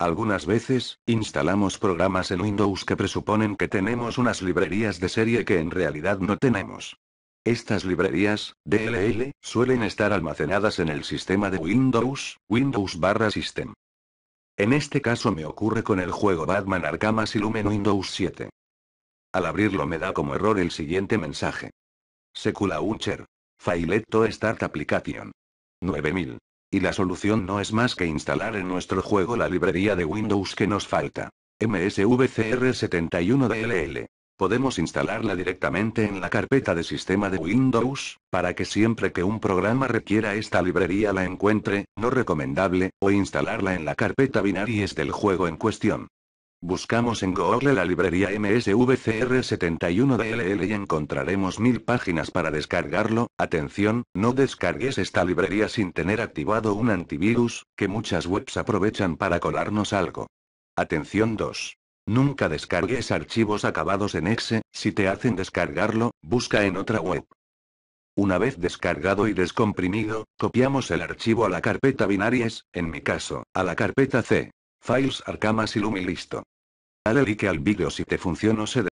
Algunas veces, instalamos programas en Windows que presuponen que tenemos unas librerías de serie que en realidad no tenemos. Estas librerías, DLL, suelen estar almacenadas en el sistema de Windows, Windows barra System. En este caso me ocurre con el juego Batman Arkham Asylum en Windows 7. Al abrirlo me da como error el siguiente mensaje. Secula Uncher. Failetto Start Application. 9000. Y la solución no es más que instalar en nuestro juego la librería de Windows que nos falta. MSVCR71DLL. Podemos instalarla directamente en la carpeta de sistema de Windows, para que siempre que un programa requiera esta librería la encuentre, no recomendable, o instalarla en la carpeta binarias del juego en cuestión. Buscamos en Google la librería MSVCR71 DLL y encontraremos mil páginas para descargarlo. Atención, no descargues esta librería sin tener activado un antivirus, que muchas webs aprovechan para colarnos algo. Atención 2. Nunca descargues archivos acabados en exe, si te hacen descargarlo, busca en otra web. Una vez descargado y descomprimido, copiamos el archivo a la carpeta binarias, en mi caso, a la carpeta C. Files Arcamas y listo. Dale like al vídeo si te funcionó se